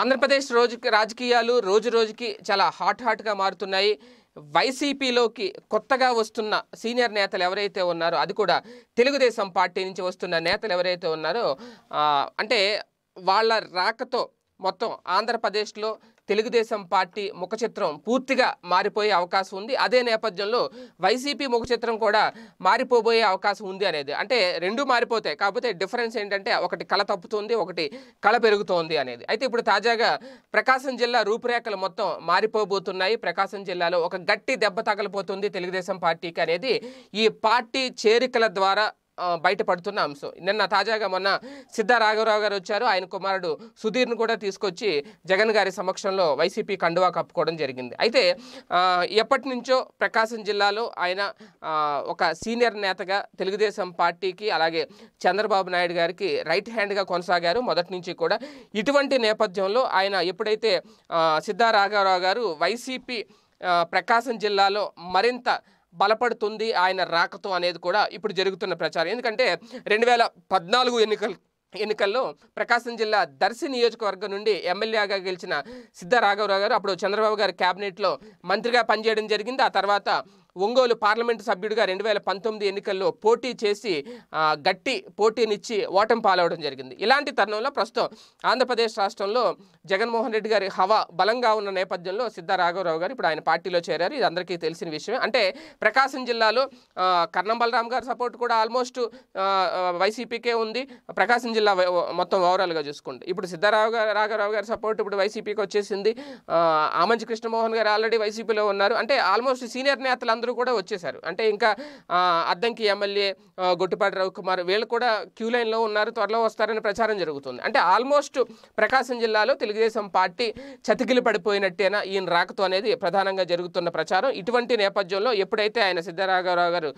ఆంధ్రప్రదేశ్ రోజు రాజకీయాలు రోజు రోజుకి చాలా హాట్ హాట్గా మారుతున్నాయి వైసీపీలోకి కొత్తగా వస్తున్న సీనియర్ నేతలు ఎవరైతే ఉన్నారో అది కూడా తెలుగుదేశం పార్టీ నుంచి వస్తున్న నేతలు ఎవరైతే ఉన్నారో అంటే వాళ్ళ రాకతో మొత్తం ఆంధ్రప్రదేశ్లో తెలుగుదేశం పార్టీ ముఖచిత్రం పూర్తిగా మారిపోయే అవకాశం ఉంది అదే నేపథ్యంలో వైసీపీ ముఖచిత్రం కూడా మారిపోబోయే అవకాశం ఉంది అనేది అంటే రెండు మారిపోతాయి కాకపోతే డిఫరెన్స్ ఏంటంటే ఒకటి కళ తప్పుతుంది ఒకటి కళ పెరుగుతోంది అనేది అయితే ఇప్పుడు తాజాగా ప్రకాశం జిల్లా రూపురేఖలు మొత్తం మారిపోబోతున్నాయి ప్రకాశం జిల్లాలో ఒక గట్టి దెబ్బ తగలిపోతుంది తెలుగుదేశం పార్టీకి అనేది ఈ పార్టీ చేరికల ద్వారా బయటపడుతున్న అంశం నిన్న తాజాగా మొన్న సిద్ధ రాఘవరావు గారు వచ్చారు ఆయన కుమారుడు సుధీర్ను కూడా తీసుకొచ్చి జగన్ గారి సమక్షంలో వైసీపీ కండువా కప్పుకోవడం జరిగింది అయితే ఎప్పటి నుంచో ప్రకాశం జిల్లాలో ఆయన ఒక సీనియర్ నేతగా తెలుగుదేశం పార్టీకి అలాగే చంద్రబాబు నాయుడు గారికి రైట్ హ్యాండ్గా కొనసాగారు మొదటి నుంచి కూడా ఇటువంటి నేపథ్యంలో ఆయన ఎప్పుడైతే సిద్ధ రాఘవరావు గారు వైసీపీ ప్రకాశం జిల్లాలో మరింత బలపడుతుంది ఆయన రాకతో అనేది కూడా ఇప్పుడు జరుగుతున్న ప్రచారం ఎందుకంటే రెండు వేల పద్నాలుగు ఎన్నికలు ఎన్నికల్లో ప్రకాశం జిల్లా దర్శి నియోజకవర్గం నుండి ఎమ్మెల్యేగా గెలిచిన సిద్ధ రాఘవరావు గారు అప్పుడు చంద్రబాబు గారు క్యాబినెట్లో మంత్రిగా పనిచేయడం జరిగింది ఆ తర్వాత ఒంగోలు పార్లమెంటు సభ్యుడిగా రెండు వేల పంతొమ్మిది ఎన్నికల్లో పోటీ చేసి గట్టి పోటీనిచ్చి ఓటమి పాలవడం జరిగింది ఇలాంటి తరుణంలో ప్రస్తుతం ఆంధ్రప్రదేశ్ రాష్ట్రంలో జగన్మోహన్ రెడ్డి గారి హవా బలంగా ఉన్న నేపథ్యంలో సిద్ధ రాఘవరావు గారు ఇప్పుడు ఆయన పార్టీలో చేరారు ఇది అందరికీ తెలిసిన విషయమే అంటే ప్రకాశం జిల్లాలో కర్ణం బలరామ్ గారి సపోర్ట్ కూడా ఆల్మోస్ట్ వైసీపీకే ఉంది ప్రకాశం జిల్లా మొత్తం ఓవరాల్గా చూసుకుంటే ఇప్పుడు సిద్ధారావు గారు రాఘవరావు గారి సపోర్ట్ ఇప్పుడు వైసీపీకి వచ్చేసింది ఆమంచి కృష్ణమోహన్ గారు ఆల్రెడీ వైసీపీలో ఉన్నారు అంటే ఆల్మోస్ట్ సీనియర్ నేతలు అందరూ కూడా వచ్చేశారు అంటే ఇంకా అద్దంకి ఎమ్మెల్యే గొట్టిపాటి రవికుమార్ వీళ్ళు కూడా క్యూ లైన్లో ఉన్నారు త్వరలో వస్తారని ప్రచారం జరుగుతుంది అంటే ఆల్మోస్ట్ ప్రకాశం జిల్లాలో తెలుగుదేశం పార్టీ చతికిలు పడిపోయినట్టేనా ఈయన రాకతో అనేది ప్రధానంగా జరుగుతున్న ప్రచారం ఇటువంటి నేపథ్యంలో ఎప్పుడైతే ఆయన సిద్ధరాఘవరావు గారు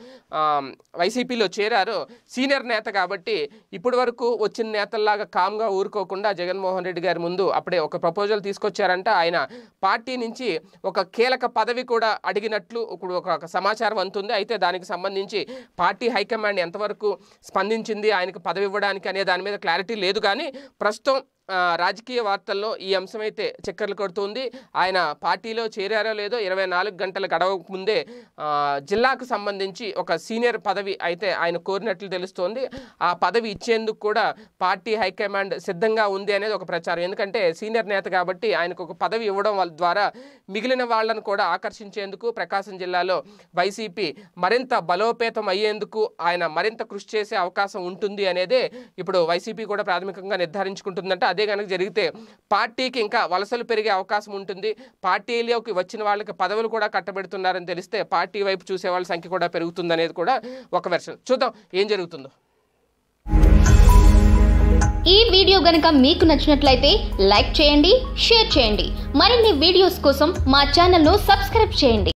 వైసీపీలో చేరారో సీనియర్ నేత కాబట్టి ఇప్పటి వరకు వచ్చిన నేతల్లాగా కామ్గా ఊరుకోకుండా జగన్మోహన్ రెడ్డి గారి ముందు అప్పుడే ఒక ప్రపోజల్ తీసుకొచ్చారంట ఆయన పార్టీ నుంచి ఒక కీలక పదవి కూడా అడిగినట్లు ఇప్పుడు ఒక ఒక సమాచారం అంతుంది అయితే దానికి సంబంధించి పార్టీ హైకమాండ్ ఎంతవరకు స్పందించింది ఆయనకు పదవి ఇవ్వడానికి అనే దాని మీద క్లారిటీ లేదు కానీ ప్రస్తుతం రాజకీయ వార్తల్లో ఈ అంశం అయితే చక్కర్లు కొడుతుంది ఆయన పార్టీలో చేరారో లేదో ఇరవై నాలుగు గంటల గడవకముందే ముందే జిల్లాకు సంబంధించి ఒక సీనియర్ పదవి అయితే ఆయన కోరినట్లు తెలుస్తోంది ఆ పదవి ఇచ్చేందుకు కూడా పార్టీ హైకమాండ్ సిద్ధంగా ఉంది అనేది ఒక ప్రచారం ఎందుకంటే సీనియర్ నేత కాబట్టి ఆయనకు ఒక పదవి ఇవ్వడం ద్వారా మిగిలిన వాళ్ళను కూడా ఆకర్షించేందుకు ప్రకాశం జిల్లాలో వైసీపీ మరింత బలోపేతం అయ్యేందుకు ఆయన మరింత కృషి చేసే అవకాశం ఉంటుంది అనేదే ఇప్పుడు వైసీపీ కూడా ప్రాథమికంగా నిర్ధారించుకుంటుందంటే అదే కనుక జరిగితే పార్టీకి ఇంకా వలసలు పెరిగే అవకాశం ఉంటుంది పార్టీలోకి వచ్చిన వాళ్ళకి పదవులు కూడా కట్టబెడుతున్నారని తెలిస్తే పార్టీ వైపు చూసే వాళ్ళ సంఖ్య కూడా పెరుగుతుందనేది కూడా ఒక వెర్షన్ చూద్దాం ఏం జరుగుతుందో ఈ వీడియో గనుక మీకు నచ్చినట్లయితే లైక్ చేయండి షేర్ చేయండి మరిన్ని వీడియోస్ కోసం మా ఛానల్ను సబ్స్క్రైబ్ చేయండి